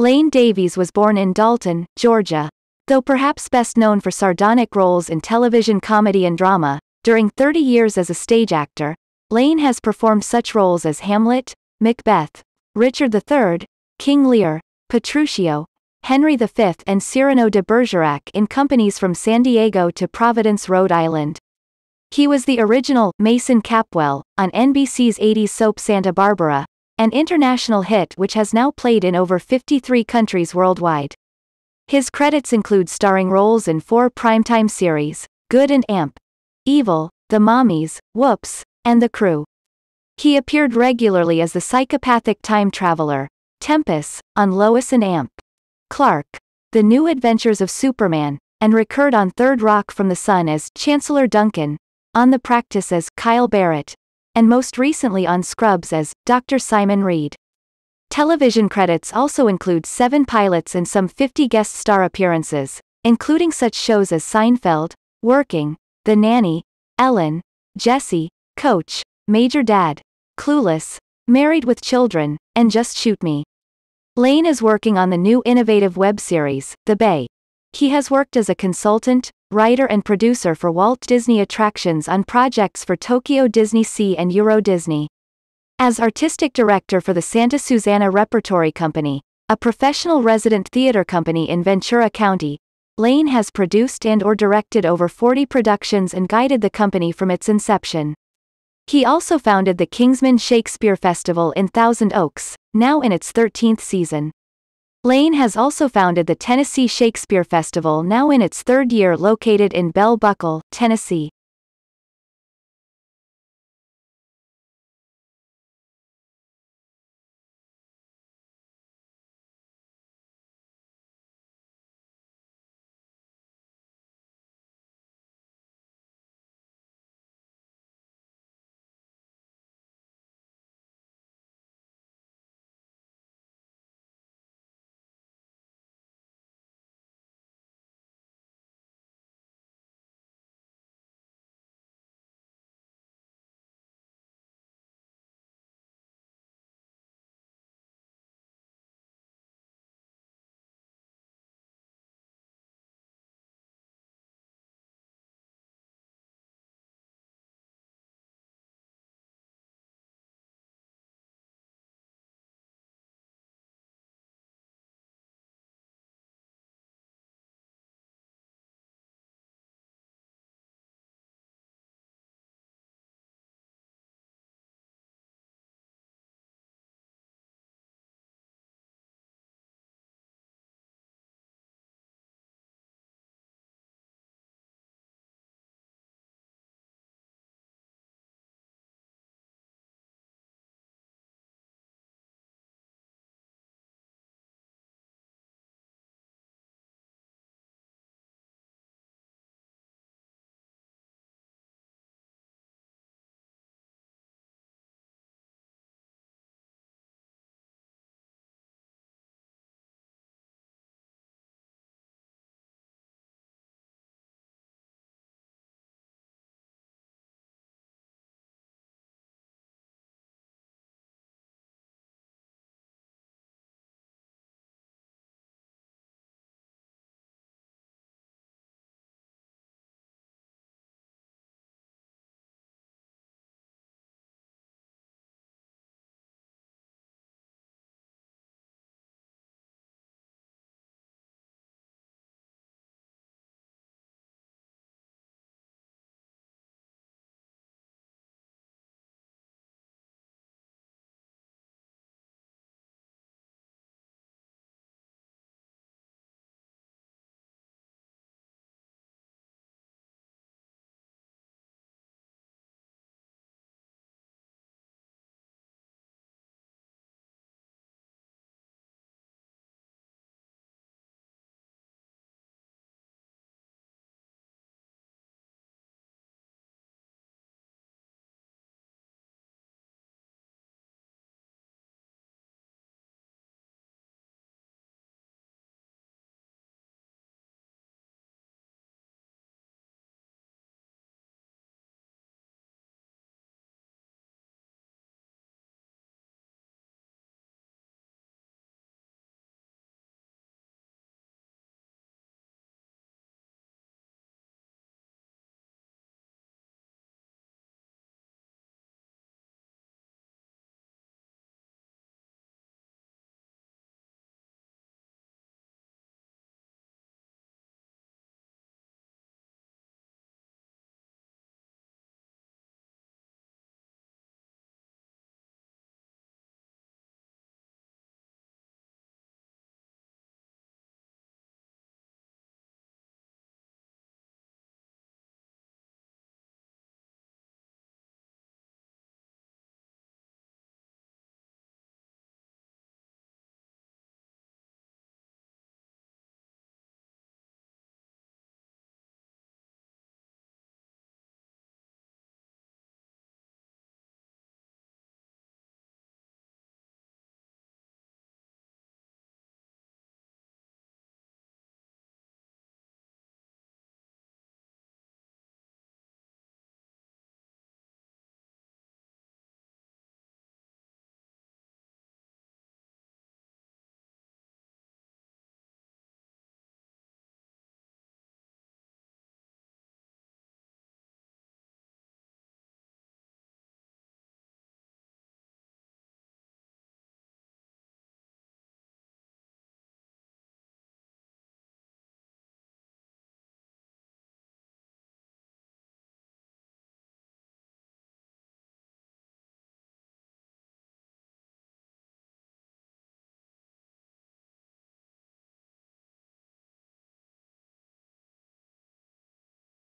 Lane Davies was born in Dalton, Georgia. Though perhaps best known for sardonic roles in television comedy and drama, during 30 years as a stage actor, Lane has performed such roles as Hamlet, Macbeth, Richard III, King Lear, Petruchio, Henry V and Cyrano de Bergerac in companies from San Diego to Providence, Rhode Island. He was the original Mason Capwell on NBC's 80s soap Santa Barbara, an international hit which has now played in over 53 countries worldwide. His credits include starring roles in four primetime series, Good and Amp, Evil, The Mommies, Whoops, and The Crew. He appeared regularly as the psychopathic time traveler, Tempest, on Lois and Amp, Clark, The New Adventures of Superman, and recurred on Third Rock from the Sun as Chancellor Duncan, on the practice as Kyle Barrett, and most recently on Scrubs as Dr. Simon Reed. Television credits also include seven pilots and some 50 guest star appearances, including such shows as Seinfeld, Working, The Nanny, Ellen, Jesse, Coach, Major Dad, Clueless, Married with Children, and Just Shoot Me. Lane is working on the new innovative web series, The Bay. He has worked as a consultant, writer and producer for Walt Disney Attractions on projects for Tokyo Disney Sea and Euro Disney. As artistic director for the Santa Susana Repertory Company, a professional resident theater company in Ventura County, Lane has produced and or directed over 40 productions and guided the company from its inception. He also founded the Kingsman Shakespeare Festival in Thousand Oaks, now in its 13th season. Lane has also founded the Tennessee Shakespeare Festival now in its third year located in Bell Buckle, Tennessee.